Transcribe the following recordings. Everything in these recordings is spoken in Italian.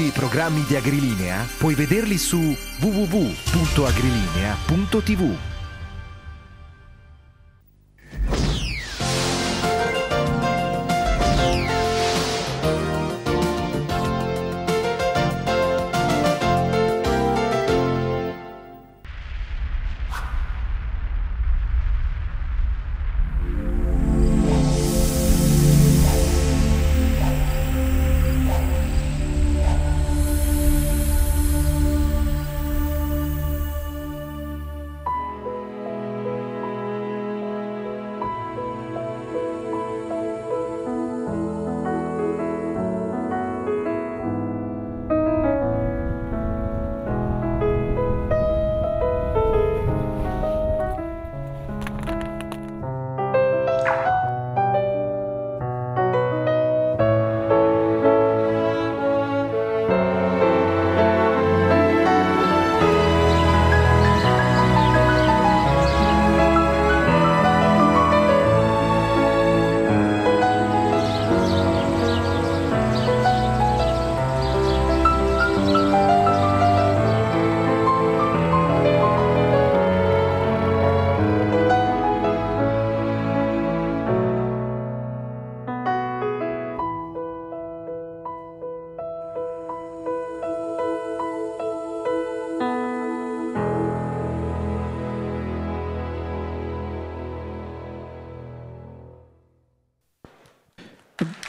tutti i programmi di Agrilinea puoi vederli su www.agrilinea.tv.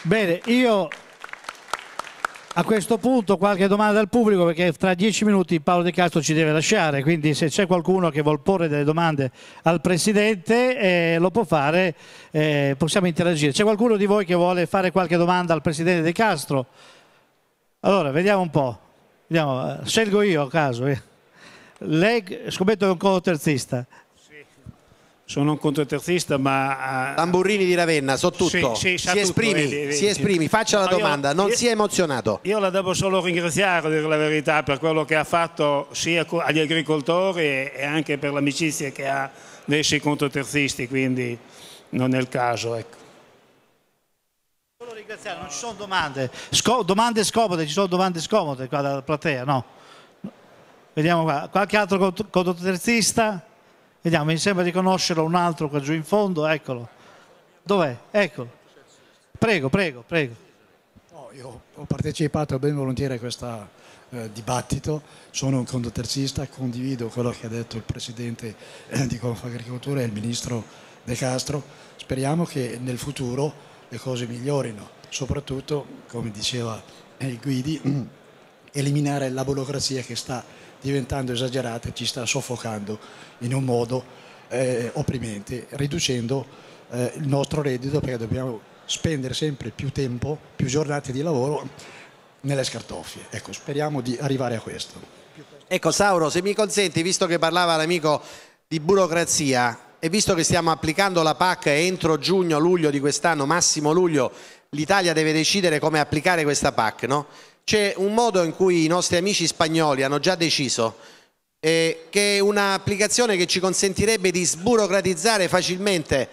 Bene, io a questo punto qualche domanda dal pubblico perché tra dieci minuti Paolo De Castro ci deve lasciare, quindi se c'è qualcuno che vuol porre delle domande al Presidente eh, lo può fare, eh, possiamo interagire. C'è qualcuno di voi che vuole fare qualche domanda al Presidente De Castro? Allora, vediamo un po', vediamo. Eh, scelgo io a caso. Eh. Lei scommetto che è un co-terzista sono un contraterzista ma... Tamburrini eh, di Ravenna, so tutto. Sì, sì, si, esprimi, vedi, si esprimi, faccia la domanda, io, non io, si è emozionato. Io la devo solo ringraziare, dire la verità, per quello che ha fatto sia agli agricoltori e anche per l'amicizia che ha verso i contraterzisti quindi non è il caso, ecco non ci sono domande. Sco domande scomode, ci sono domande scomode qua dalla platea, no? Vediamo qua, qualche altro controterzista? Vediamo, mi sembra di conoscerlo un altro qua giù in fondo, eccolo. Dov'è? Eccolo. Prego, prego, prego. Oh, io ho partecipato ben volentieri a questo eh, dibattito, sono un condotercista, condivido quello che ha detto il Presidente eh, di Confagricoltura e il Ministro De Castro. Speriamo che nel futuro le cose migliorino, soprattutto, come diceva il eh, Guidi, eliminare la burocrazia che sta diventando esagerate ci sta soffocando in un modo eh, opprimente, riducendo eh, il nostro reddito perché dobbiamo spendere sempre più tempo, più giornate di lavoro nelle scartoffie. Ecco, speriamo di arrivare a questo. Ecco Sauro, se mi consenti, visto che parlava l'amico di burocrazia, e visto che stiamo applicando la PAC entro giugno, luglio di quest'anno, massimo luglio, l'Italia deve decidere come applicare questa PAC, no? C'è un modo in cui i nostri amici spagnoli hanno già deciso eh, che è un'applicazione che ci consentirebbe di sburocratizzare facilmente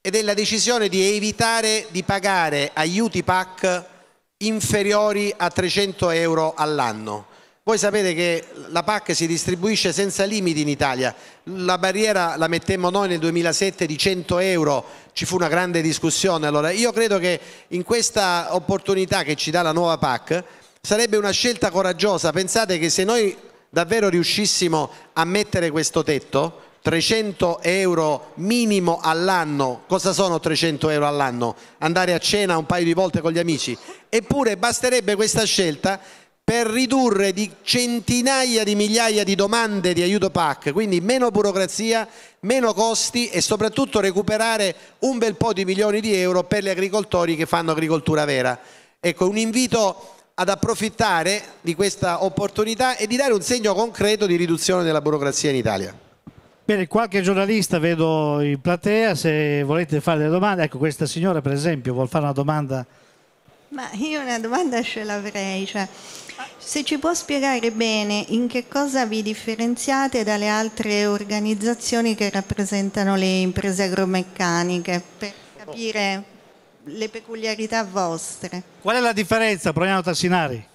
ed è la decisione di evitare di pagare aiuti PAC inferiori a 300 euro all'anno. Voi sapete che la PAC si distribuisce senza limiti in Italia, la barriera la mettemmo noi nel 2007 di 100 euro, ci fu una grande discussione. Allora io credo che in questa opportunità che ci dà la nuova PAC Sarebbe una scelta coraggiosa, pensate che se noi davvero riuscissimo a mettere questo tetto, 300 euro minimo all'anno, cosa sono 300 euro all'anno? Andare a cena un paio di volte con gli amici, eppure basterebbe questa scelta per ridurre di centinaia di migliaia di domande di aiuto PAC, quindi meno burocrazia, meno costi e soprattutto recuperare un bel po' di milioni di euro per gli agricoltori che fanno agricoltura vera. Ecco, un invito ad approfittare di questa opportunità e di dare un segno concreto di riduzione della burocrazia in Italia. Bene, qualche giornalista vedo in platea, se volete fare delle domande, ecco questa signora per esempio vuol fare una domanda. Ma io una domanda ce l'avrei, cioè, se ci può spiegare bene in che cosa vi differenziate dalle altre organizzazioni che rappresentano le imprese agromeccaniche, per capire le peculiarità vostre. Qual è la differenza, Prognano Tassinari?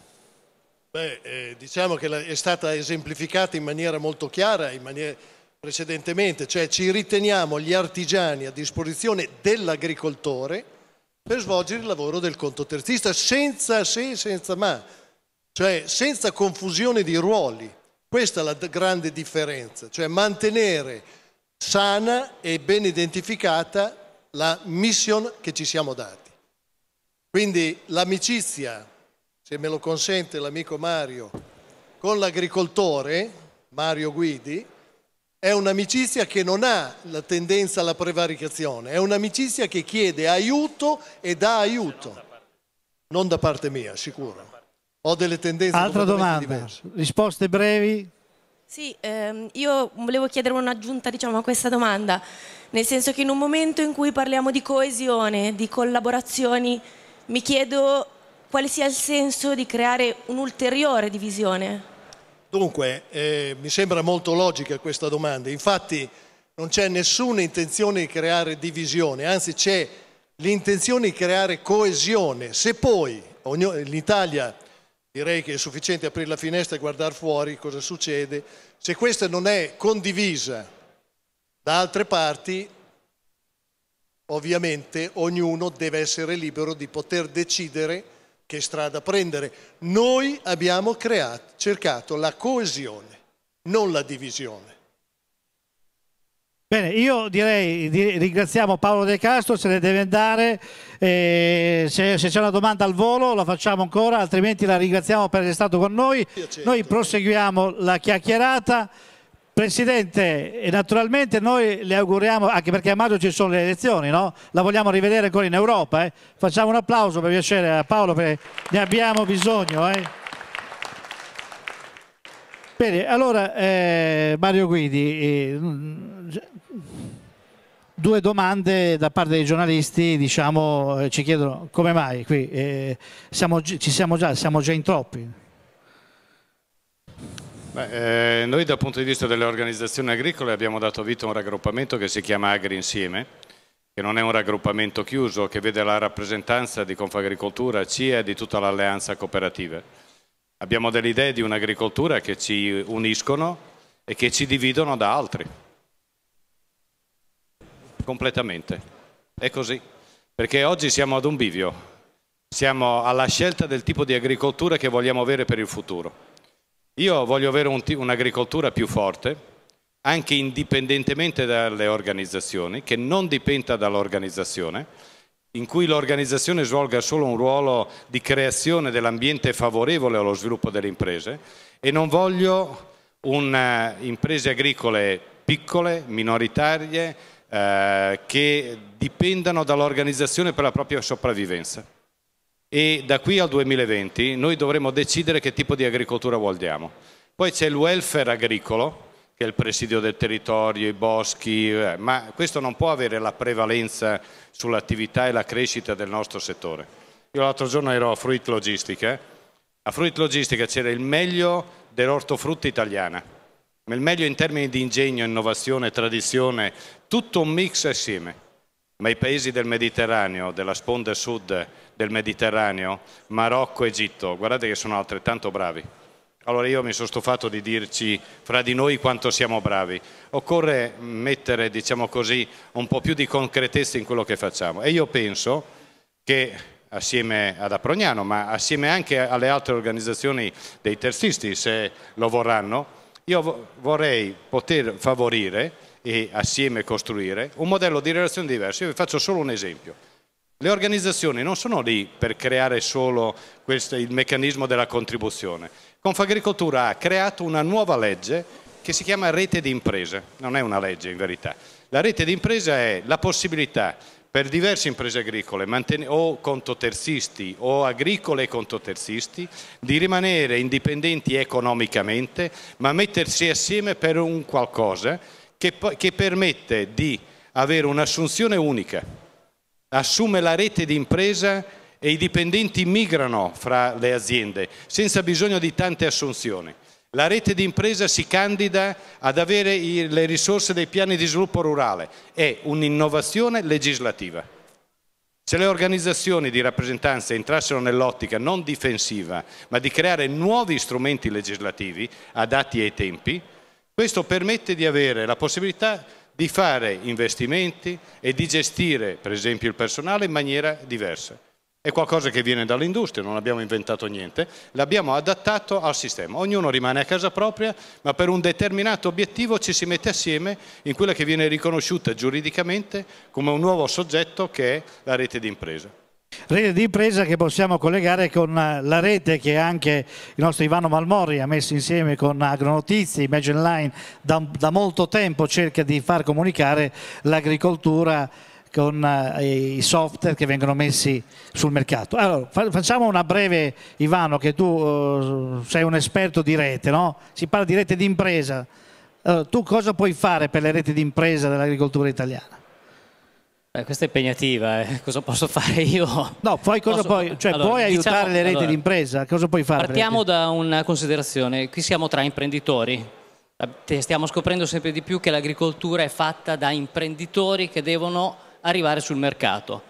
Beh, eh, diciamo che è stata esemplificata in maniera molto chiara maniera precedentemente, cioè ci riteniamo gli artigiani a disposizione dell'agricoltore per svolgere il lavoro del conto terzista senza se e senza ma, cioè senza confusione di ruoli. Questa è la grande differenza, cioè mantenere sana e ben identificata la mission che ci siamo dati. Quindi l'amicizia, se me lo consente l'amico Mario, con l'agricoltore Mario Guidi, è un'amicizia che non ha la tendenza alla prevaricazione, è un'amicizia che chiede aiuto e dà aiuto. Non da parte mia, sicuro. Ho delle tendenze Altra domanda, diverse. risposte brevi, sì, ehm, io volevo chiedere un'aggiunta diciamo, a questa domanda, nel senso che in un momento in cui parliamo di coesione, di collaborazioni, mi chiedo quale sia il senso di creare un'ulteriore divisione. Dunque, eh, mi sembra molto logica questa domanda, infatti non c'è nessuna intenzione di creare divisione, anzi c'è l'intenzione di creare coesione. Se poi l'Italia Direi che è sufficiente aprire la finestra e guardare fuori cosa succede. Se questa non è condivisa da altre parti, ovviamente ognuno deve essere libero di poter decidere che strada prendere. Noi abbiamo creato, cercato la coesione, non la divisione. Bene, io direi di, ringraziamo Paolo De Castro, se ne deve andare, eh, se, se c'è una domanda al volo la facciamo ancora, altrimenti la ringraziamo per essere stato con noi. Noi proseguiamo la chiacchierata. Presidente, naturalmente noi le auguriamo, anche perché a maggio ci sono le elezioni, no? la vogliamo rivedere ancora in Europa. Eh? Facciamo un applauso per piacere a Paolo perché ne abbiamo bisogno. Eh? Bene, allora eh, Mario Guidi, eh, due domande da parte dei giornalisti, diciamo, eh, ci chiedono come mai qui, eh, siamo, ci siamo già, siamo già in troppi. Beh, eh, noi dal punto di vista delle organizzazioni agricole abbiamo dato vita a un raggruppamento che si chiama Agri Insieme, che non è un raggruppamento chiuso, che vede la rappresentanza di Confagricoltura, CIA e di tutta l'alleanza cooperativa. Abbiamo delle idee di un'agricoltura che ci uniscono e che ci dividono da altri completamente. È così. Perché oggi siamo ad un bivio. Siamo alla scelta del tipo di agricoltura che vogliamo avere per il futuro. Io voglio avere un'agricoltura più forte, anche indipendentemente dalle organizzazioni, che non dipenda dall'organizzazione, in cui l'organizzazione svolga solo un ruolo di creazione dell'ambiente favorevole allo sviluppo delle imprese e non voglio eh, imprese agricole piccole, minoritarie, eh, che dipendano dall'organizzazione per la propria sopravvivenza. E da qui al 2020 noi dovremo decidere che tipo di agricoltura vogliamo. Poi c'è il welfare agricolo, che è il presidio del territorio, i boschi, eh, ma questo non può avere la prevalenza sull'attività e la crescita del nostro settore. Io l'altro giorno ero a Fruit Logistica, eh. a Fruit Logistica c'era il meglio dell'ortofrutta italiana il meglio in termini di ingegno, innovazione, tradizione, tutto un mix assieme. Ma i paesi del Mediterraneo, della sponda sud del Mediterraneo, Marocco, Egitto, guardate che sono altrettanto bravi. Allora io mi sono stufato di dirci fra di noi quanto siamo bravi. Occorre mettere, diciamo così, un po' più di concretezza in quello che facciamo. E io penso che assieme ad Aprognano, ma assieme anche alle altre organizzazioni dei terzisti, se lo vorranno, io vorrei poter favorire e assieme costruire un modello di relazione diverso. Io vi faccio solo un esempio. Le organizzazioni non sono lì per creare solo questo, il meccanismo della contribuzione. Confagricoltura ha creato una nuova legge che si chiama rete di imprese, non è una legge in verità. La rete di impresa è la possibilità per diverse imprese agricole o contoterzisti o agricole e contoterzisti di rimanere indipendenti economicamente ma mettersi assieme per un qualcosa che, che permette di avere un'assunzione unica. Assume la rete di impresa e i dipendenti migrano fra le aziende senza bisogno di tante assunzioni. La rete di impresa si candida ad avere le risorse dei piani di sviluppo rurale, è un'innovazione legislativa. Se le organizzazioni di rappresentanza entrassero nell'ottica non difensiva, ma di creare nuovi strumenti legislativi adatti ai tempi, questo permette di avere la possibilità di fare investimenti e di gestire, per esempio, il personale in maniera diversa. È qualcosa che viene dall'industria, non abbiamo inventato niente, l'abbiamo adattato al sistema. Ognuno rimane a casa propria, ma per un determinato obiettivo ci si mette assieme in quella che viene riconosciuta giuridicamente come un nuovo soggetto che è la rete di impresa. Rete di impresa che possiamo collegare con eh, la rete che anche il nostro Ivano Malmori ha messo insieme con Agronotizie, Imagine Line, da, da molto tempo cerca di far comunicare l'agricoltura con eh, i software che vengono messi sul mercato. Allora, facciamo una breve, Ivano, che tu eh, sei un esperto di rete, no? si parla di rete d'impresa. Allora, eh, tu cosa puoi fare per le reti d'impresa dell'agricoltura italiana? Eh, questa è impegnativa, eh. cosa posso fare io? No, poi cosa posso... puoi, cioè, allora, puoi diciamo, aiutare le reti allora, d'impresa? Cosa puoi fare? Partiamo da una considerazione, qui siamo tra imprenditori, stiamo scoprendo sempre di più che l'agricoltura è fatta da imprenditori che devono arrivare sul mercato.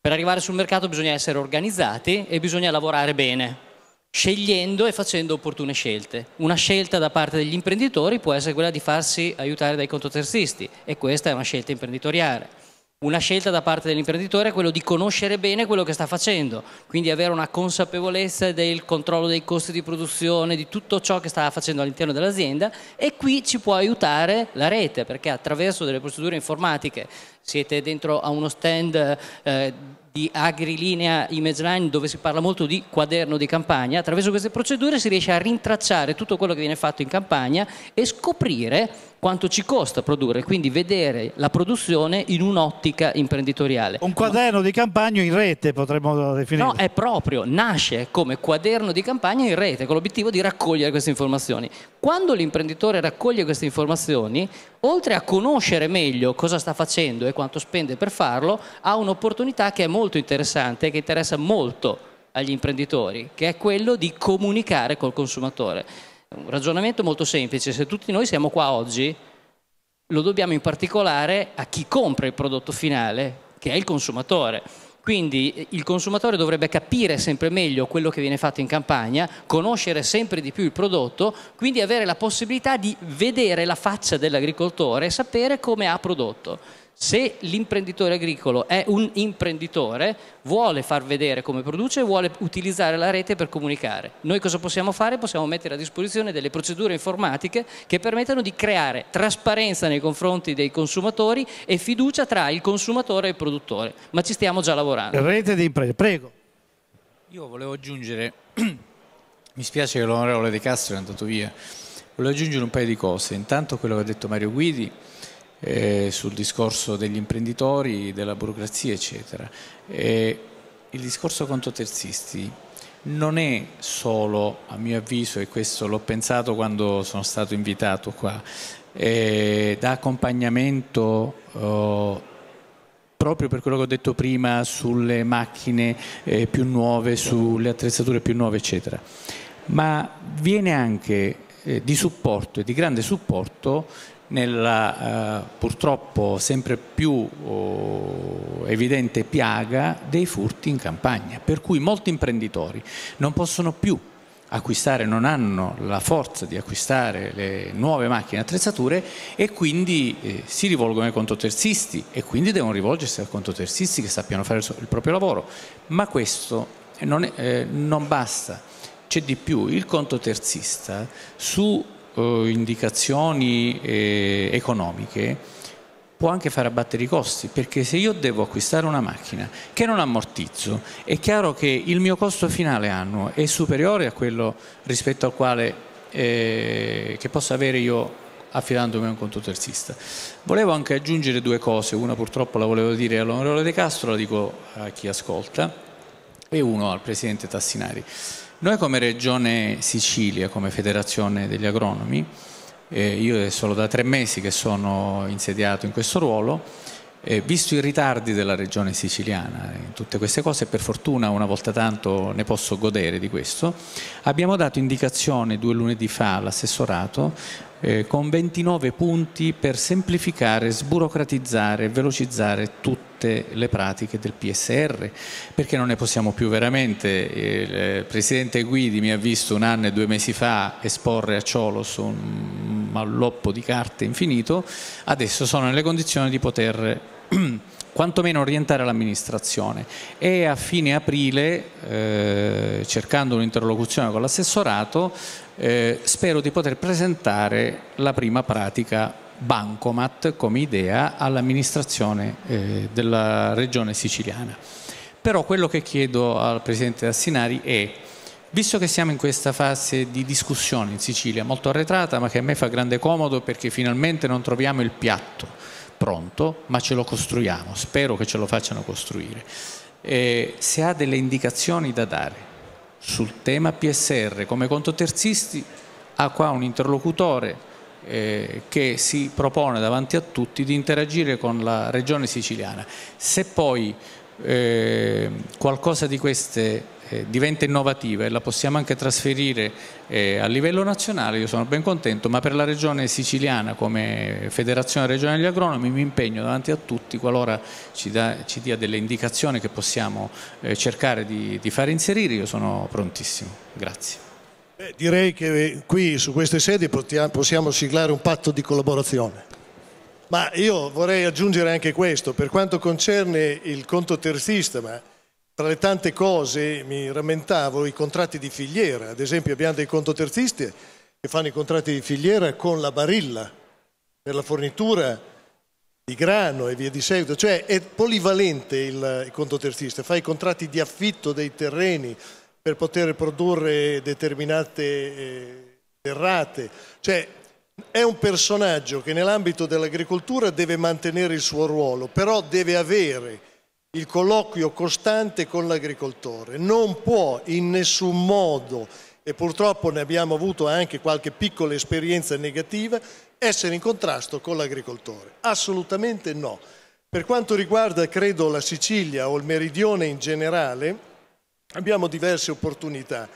Per arrivare sul mercato bisogna essere organizzati e bisogna lavorare bene, scegliendo e facendo opportune scelte. Una scelta da parte degli imprenditori può essere quella di farsi aiutare dai contoterzisti e questa è una scelta imprenditoriale. Una scelta da parte dell'imprenditore è quello di conoscere bene quello che sta facendo, quindi avere una consapevolezza del controllo dei costi di produzione, di tutto ciò che sta facendo all'interno dell'azienda e qui ci può aiutare la rete perché attraverso delle procedure informatiche siete dentro a uno stand eh, di agrilinea ImageLine dove si parla molto di quaderno di campagna, attraverso queste procedure si riesce a rintracciare tutto quello che viene fatto in campagna e scoprire quanto ci costa produrre, quindi vedere la produzione in un'ottica imprenditoriale. Un quaderno di campagna in rete potremmo definire. No, è proprio, nasce come quaderno di campagna in rete con l'obiettivo di raccogliere queste informazioni. Quando l'imprenditore raccoglie queste informazioni, oltre a conoscere meglio cosa sta facendo e quanto spende per farlo, ha un'opportunità che è molto interessante, che interessa molto agli imprenditori, che è quello di comunicare col consumatore. Un ragionamento molto semplice, se tutti noi siamo qua oggi, lo dobbiamo in particolare a chi compra il prodotto finale, che è il consumatore. Quindi eh, il consumatore dovrebbe capire sempre meglio quello che viene fatto in campagna, conoscere sempre di più il prodotto, quindi avere la possibilità di vedere la faccia dell'agricoltore e sapere come ha prodotto. Se l'imprenditore agricolo è un imprenditore, vuole far vedere come produce, vuole utilizzare la rete per comunicare. Noi cosa possiamo fare? Possiamo mettere a disposizione delle procedure informatiche che permettano di creare trasparenza nei confronti dei consumatori e fiducia tra il consumatore e il produttore. Ma ci stiamo già lavorando. Rete di imprese, prego. Io volevo aggiungere, mi spiace che l'onorevole De Castro è andato via, volevo aggiungere un paio di cose. Intanto quello che ha detto Mario Guidi eh, sul discorso degli imprenditori, della burocrazia, eccetera. E il discorso contro terzisti non è solo, a mio avviso, e questo l'ho pensato quando sono stato invitato qua, eh, da accompagnamento eh, proprio per quello che ho detto prima sulle macchine eh, più nuove, sulle attrezzature più nuove, eccetera, ma viene anche eh, di supporto e di grande supporto nella eh, purtroppo sempre più oh, evidente piaga dei furti in campagna, per cui molti imprenditori non possono più acquistare, non hanno la forza di acquistare le nuove macchine e attrezzature e quindi eh, si rivolgono ai contoterzisti e quindi devono rivolgersi ai contoterzisti che sappiano fare il proprio lavoro, ma questo non, è, eh, non basta, c'è di più, il contoterzista su eh, indicazioni eh, economiche può anche far abbattere i costi, perché se io devo acquistare una macchina che non ammortizzo, è chiaro che il mio costo finale annuo è superiore a quello rispetto al quale eh, che posso avere io affidandomi a un conto terzista. Volevo anche aggiungere due cose, una purtroppo la volevo dire all'onorevole De Castro, la dico a chi ascolta, e uno al presidente Tassinari. Noi come Regione Sicilia, come Federazione degli Agronomi, eh, io è solo da tre mesi che sono insediato in questo ruolo, eh, visto i ritardi della Regione siciliana in tutte queste cose, per fortuna una volta tanto ne posso godere di questo, abbiamo dato indicazione due lunedì fa all'assessorato eh, con 29 punti per semplificare, sburocratizzare e velocizzare tutto tutte le pratiche del PSR, perché non ne possiamo più veramente. Il eh, Presidente Guidi mi ha visto un anno e due mesi fa esporre a Ciolo su un malloppo di carte infinito, adesso sono nelle condizioni di poter quantomeno orientare l'amministrazione e a fine aprile, eh, cercando un'interlocuzione con l'assessorato, eh, spero di poter presentare la prima pratica Bancomat come idea all'amministrazione eh, della regione siciliana. Però quello che chiedo al Presidente Assinari è, visto che siamo in questa fase di discussione in Sicilia, molto arretrata, ma che a me fa grande comodo perché finalmente non troviamo il piatto pronto, ma ce lo costruiamo, spero che ce lo facciano costruire, eh, se ha delle indicazioni da dare sul tema PSR come conto terzisti, ha qua un interlocutore eh, che si propone davanti a tutti di interagire con la regione siciliana. Se poi eh, qualcosa di queste eh, diventa innovativa e la possiamo anche trasferire eh, a livello nazionale, io sono ben contento, ma per la regione siciliana come Federazione regionale degli Agronomi mi impegno davanti a tutti qualora ci, da, ci dia delle indicazioni che possiamo eh, cercare di, di far inserire, io sono prontissimo. Grazie. Beh, direi che qui su queste sedi possiamo siglare un patto di collaborazione. Ma io vorrei aggiungere anche questo, per quanto concerne il conto terzista, ma tra le tante cose mi rammentavo i contratti di filiera, ad esempio abbiamo dei conto terzisti che fanno i contratti di filiera con la barilla per la fornitura di grano e via di seguito, cioè è polivalente il, conto terzista, fa i contratti di affitto dei terreni, per poter produrre determinate eh, errate. Cioè, è un personaggio che nell'ambito dell'agricoltura deve mantenere il suo ruolo, però deve avere il colloquio costante con l'agricoltore. Non può in nessun modo, e purtroppo ne abbiamo avuto anche qualche piccola esperienza negativa, essere in contrasto con l'agricoltore. Assolutamente no. Per quanto riguarda, credo, la Sicilia o il meridione in generale, abbiamo diverse opportunità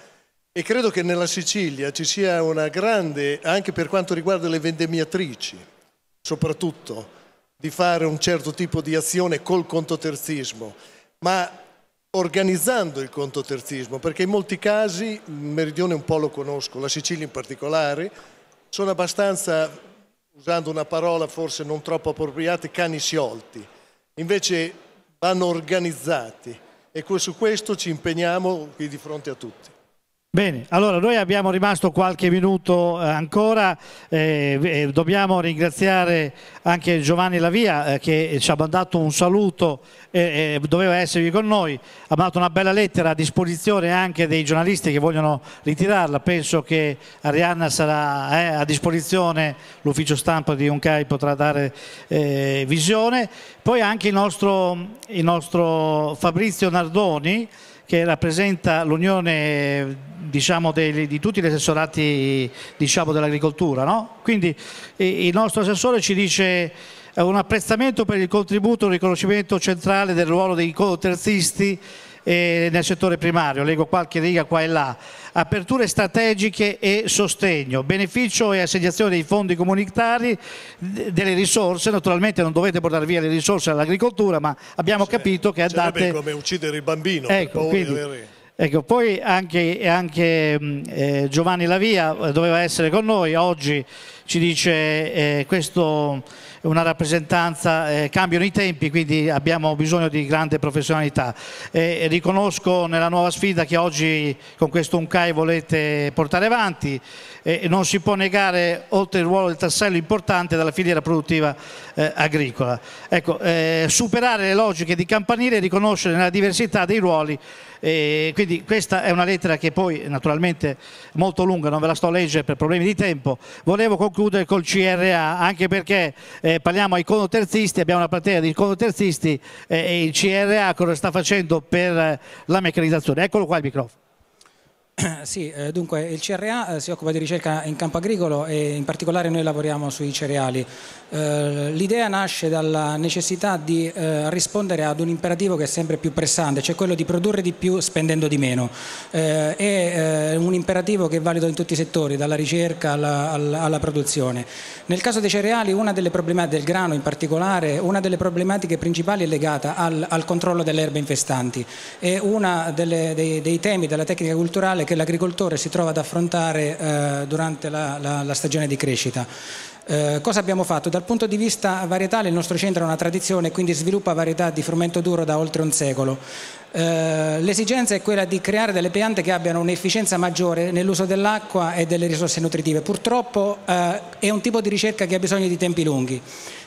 e credo che nella Sicilia ci sia una grande, anche per quanto riguarda le vendemmiatrici, soprattutto, di fare un certo tipo di azione col contoterzismo, ma organizzando il contoterzismo, perché in molti casi, il Meridione un po' lo conosco, la Sicilia in particolare, sono abbastanza, usando una parola forse non troppo appropriata, cani sciolti, invece vanno organizzati e su questo ci impegniamo qui di fronte a tutti. Bene, allora noi abbiamo rimasto qualche minuto eh, ancora, eh, eh, dobbiamo ringraziare anche Giovanni Lavia eh, che ci ha mandato un saluto, eh, doveva esservi con noi, ha mandato una bella lettera a disposizione anche dei giornalisti che vogliono ritirarla, penso che Arianna sarà eh, a disposizione, l'ufficio stampa di Uncai potrà dare visione, poi anche il nostro, il nostro Fabrizio Nardoni, che rappresenta l'unione diciamo, di, tutti gli assessorati diciamo, dell'agricoltura. No? Quindi il nostro assessore ci dice eh, un apprezzamento per il contributo, un riconoscimento centrale del ruolo dei terzisti eh, nel settore primario, leggo qualche riga qua e là, aperture strategiche e sostegno, beneficio e assegnazione dei fondi comunitari, delle risorse, naturalmente non dovete portare via le risorse all'agricoltura, ma abbiamo capito che andate... Cioè, come uccidere il bambino. Ecco, Ecco, poi anche, anche eh, Giovanni Lavia eh, doveva essere con noi, oggi ci dice eh, questo una rappresentanza, eh, cambiano i tempi, quindi abbiamo bisogno di grande professionalità. E riconosco nella nuova sfida che oggi con questo Uncai volete portare avanti e non si può negare oltre il ruolo del tassello importante della filiera produttiva eh, agricola. Ecco, eh, superare le logiche di campanile e riconoscere nella diversità dei ruoli e quindi questa è una lettera che poi naturalmente è molto lunga, non ve la sto a leggere per problemi di tempo. Volevo concludere col CRA anche perché eh, eh, parliamo ai conoterzisti, abbiamo una platea di conoterzisti eh, e il CRA cosa sta facendo per eh, la meccanizzazione. Eccolo qua il microfono. Sì, eh, dunque il CRA eh, si occupa di ricerca in campo agricolo e in particolare noi lavoriamo sui cereali. Eh, l'idea nasce dalla necessità di rispondere ad un imperativo che è sempre più pressante, cioè quello di produrre di più spendendo di meno. È un imperativo che è valido in tutti i settori, dalla ricerca alla, produzione. Nel caso dei cereali, una delle problematiche, del grano in particolare, una delle problematiche principali è legata al, controllo delle erbe infestanti. È uno dei temi della tecnica culturale difficoltà che l'agricoltore si trova ad affrontare eh, durante la, la, la stagione di crescita. Eh, cosa abbiamo fatto? Dal punto di vista varietale il nostro centro ha una tradizione quindi sviluppa varietà di frumento duro da oltre un secolo. Eh, l'esigenza è quella di creare delle piante che abbiano un'efficienza maggiore nell'uso dell'acqua e delle risorse nutritive. Purtroppo eh, è un tipo di ricerca che ha bisogno di tempi lunghi.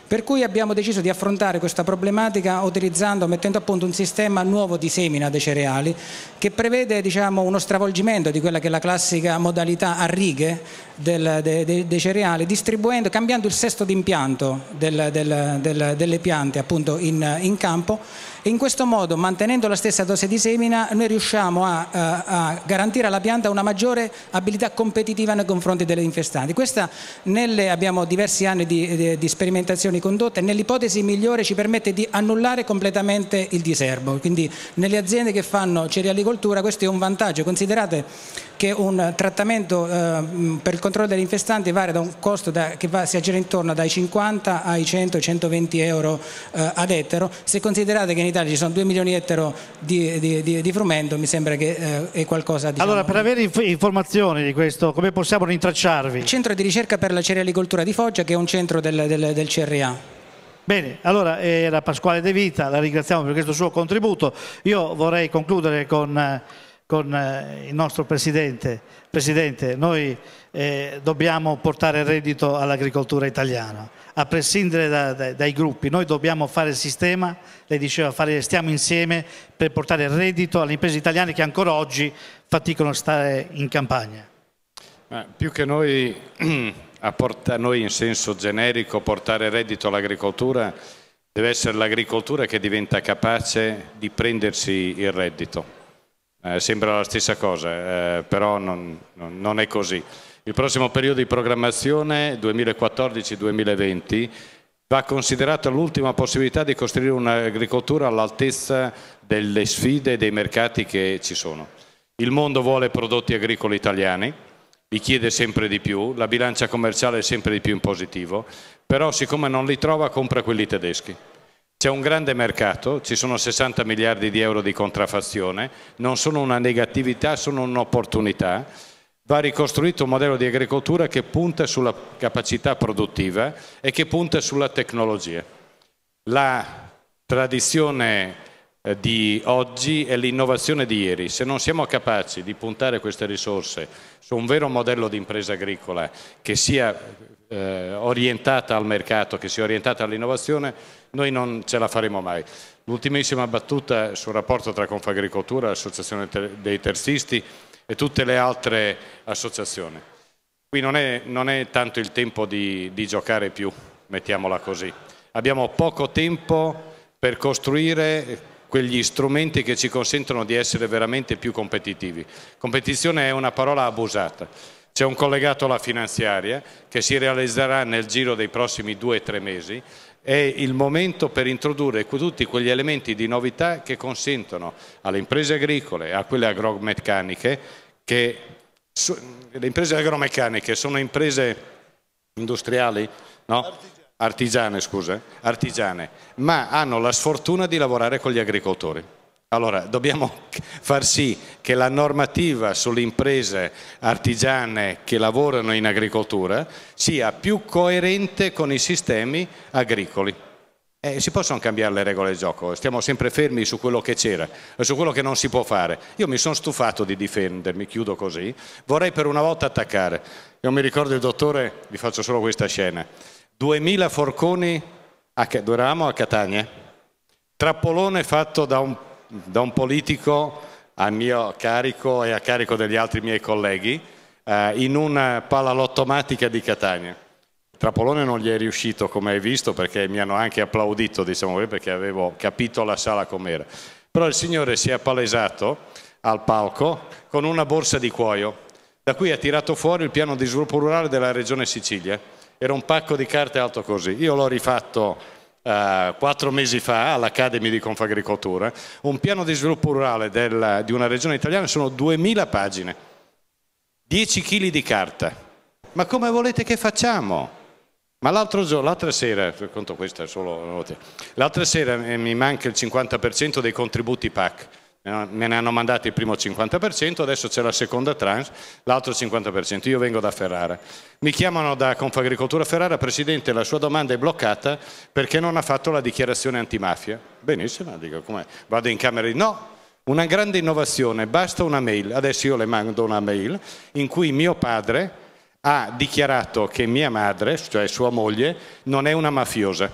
Per cui abbiamo deciso di affrontare questa problematica utilizzando, mettendo a punto un sistema nuovo di semina dei cereali che prevede diciamo, uno stravolgimento di quella che è la classica modalità a righe del, de, de, dei cereali, distribuendo, cambiando il sesto d'impianto del, del, delle piante appunto in, in campo in questo modo, mantenendo la stessa dose di semina, noi riusciamo a, a, eh, a garantire alla pianta una maggiore abilità competitiva nei confronti delle infestanti. Questa, nelle, abbiamo diversi anni di, di, di sperimentazioni condotte, nell'ipotesi migliore ci permette di annullare completamente il diserbo. Quindi nelle aziende che fanno cerealicoltura questo è un vantaggio. Considerate che un trattamento eh, per il controllo degli infestanti varia da un costo da, che va, si aggira intorno dai 50 ai 100-120 euro eh, ad ettaro. Se considerate che in Italia Italia ci sono 2 milioni e ettaro di, di, di, di, frumento, mi sembra che eh, è qualcosa di... Diciamo, allora, per avere inf informazioni di questo, come possiamo rintracciarvi? Il Centro di ricerca per la cerealicoltura di Foggia, che è un centro del, del, del CRA. Bene, allora eh, era Pasquale De Vita, la ringraziamo per questo suo contributo. Io vorrei concludere con, eh, con eh, il nostro Presidente. Presidente, noi eh, dobbiamo portare reddito all'agricoltura italiana, a prescindere da, da, dai gruppi. Noi dobbiamo fare il sistema, lei diceva, fare, stiamo insieme per portare reddito alle imprese italiane che ancora oggi faticano a stare in campagna. Ma più che noi, portare, noi in senso generico portare reddito all'agricoltura, deve essere l'agricoltura che diventa capace di prendersi il reddito. Eh, sembra la stessa cosa, eh, però non, non è così. Il prossimo periodo di programmazione 2014-2020 va considerata l'ultima possibilità di costruire un'agricoltura all'altezza delle sfide e dei mercati che ci sono. Il mondo vuole prodotti agricoli italiani, li chiede sempre di più, la bilancia commerciale è sempre di più in positivo, però siccome non li trova compra quelli tedeschi. C'è un grande mercato, ci sono 60 miliardi di euro di contraffazione, non sono una negatività, sono un'opportunità va ricostruito un modello di agricoltura che punta sulla capacità produttiva e che punta sulla tecnologia. La tradizione eh, di oggi è l'innovazione di ieri. Se non siamo capaci di puntare queste risorse su un vero modello di impresa agricola che sia eh, orientata al mercato, che sia orientata all'innovazione, noi non ce la faremo mai. L'ultimissima battuta sul rapporto tra Confagricoltura e l'Associazione dei Terzisti e tutte le altre associazioni. Qui non è, non è tanto il tempo di, di giocare più, mettiamola così. Abbiamo poco tempo per costruire quegli strumenti che ci consentono di essere veramente più competitivi. Competizione è una parola abusata. C'è un collegato alla finanziaria che si realizzerà nel giro dei prossimi due o tre mesi è il momento per introdurre tutti quegli elementi di novità che consentono alle imprese agricole, a quelle agromeccaniche, che le imprese agromeccaniche sono imprese industriali, no? artigiane, scusa, artigiane, ma hanno la sfortuna di lavorare con gli agricoltori. Allora, dobbiamo far sì che la normativa sulle imprese artigiane che lavorano in agricoltura sia più coerente con i sistemi agricoli. Eh, si possono cambiare le regole del gioco, stiamo sempre fermi su quello che c'era, su quello che non si può fare. Io mi sono stufato di difendermi, chiudo così, vorrei per una volta attaccare. Io mi ricordo il dottore, vi faccio solo questa scena, 2000 forconi, a, eravamo a Catania, trappolone fatto da un da un politico a mio carico e a carico degli altri miei colleghi eh, in una palalottomatica di Catania. Trapolone non gli è riuscito come hai visto perché mi hanno anche applaudito diciamo eh, perché avevo capito la sala com'era. Però il signore si è appalesato al palco con una borsa di cuoio da cui ha tirato fuori il piano di sviluppo rurale della regione Sicilia. Era un pacco di carte alto così. Io l'ho rifatto eh, quattro mesi fa all'Academy di Confagricoltura, un piano di sviluppo rurale del, di una regione italiana, sono 2000 pagine, 10 kg di carta. Ma come volete che facciamo? Ma l'altro giorno, l'altra sera, conto questa solo l'altra sera eh, mi manca il 50% dei contributi PAC. Eh, me ne hanno mandati il primo 50%, adesso c'è la seconda tranche, l'altro 50%, io vengo da Ferrara. Mi chiamano da Confagricoltura Ferrara, Presidente la sua domanda è bloccata perché non ha fatto la dichiarazione antimafia. Benissimo, dico com'è? Vado in camera di no, una grande innovazione, basta una mail, adesso io le mando una mail in cui mio padre ha dichiarato che mia madre, cioè sua moglie, non è una mafiosa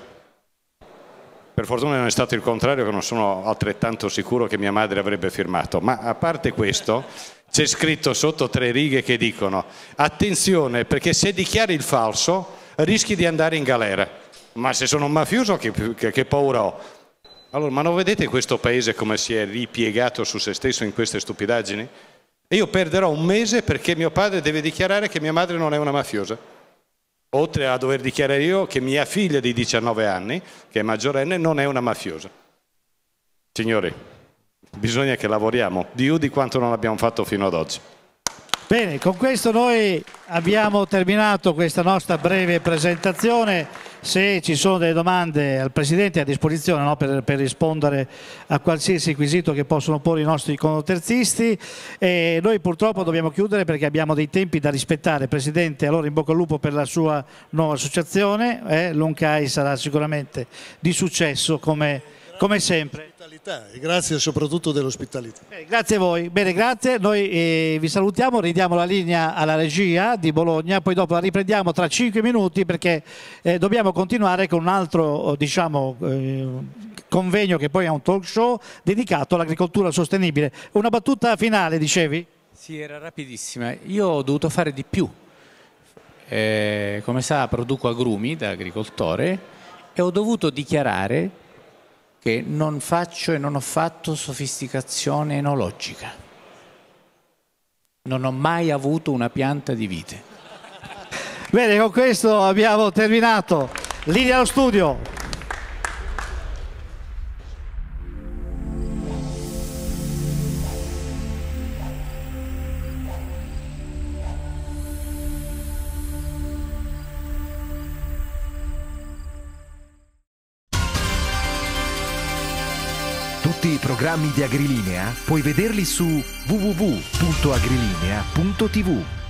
per fortuna non è stato il contrario, che non sono altrettanto sicuro che mia madre avrebbe firmato. Ma a parte questo, c'è scritto sotto tre righe che dicono attenzione perché se dichiari il falso rischi di andare in galera. Ma se sono un mafioso che, che, che paura ho? Allora, ma non vedete questo paese come si è ripiegato su se stesso in queste stupidaggini? E io perderò un mese perché mio padre deve dichiarare che mia madre non è una mafiosa oltre a dover dichiarare io che mia figlia di 19 anni, che è maggiorenne, non è una mafiosa. Signori, bisogna che lavoriamo di più di quanto non abbiamo fatto fino ad oggi. Bene, con questo noi abbiamo terminato questa nostra breve presentazione. Se ci sono delle domande al Presidente è a disposizione no, per, per, rispondere a qualsiasi quesito che possono porre i nostri conoterzisti. E noi purtroppo dobbiamo chiudere perché abbiamo dei tempi da rispettare. Presidente, allora in bocca al lupo per la sua nuova associazione. Eh, L'ONCAI sarà sicuramente di successo come come sempre. E grazie soprattutto dell'ospitalità. Eh, grazie a voi. Bene, grazie. Noi eh, vi salutiamo, ridiamo la linea alla regia di Bologna, poi dopo la riprendiamo tra cinque minuti perché eh, dobbiamo continuare con un altro oh, diciamo, eh, convegno che poi è un talk show dedicato all'agricoltura sostenibile. Una battuta finale, dicevi? Sì, era rapidissima. Io ho dovuto fare di più. Eh, come sa, produco agrumi da agricoltore e ho dovuto dichiarare che non faccio e non ho fatto sofisticazione enologica. Non ho mai avuto una pianta di vite. Bene, con questo abbiamo terminato. Linea allo studio. programmi di Agrilinea puoi vederli su www.agrilinea.tv.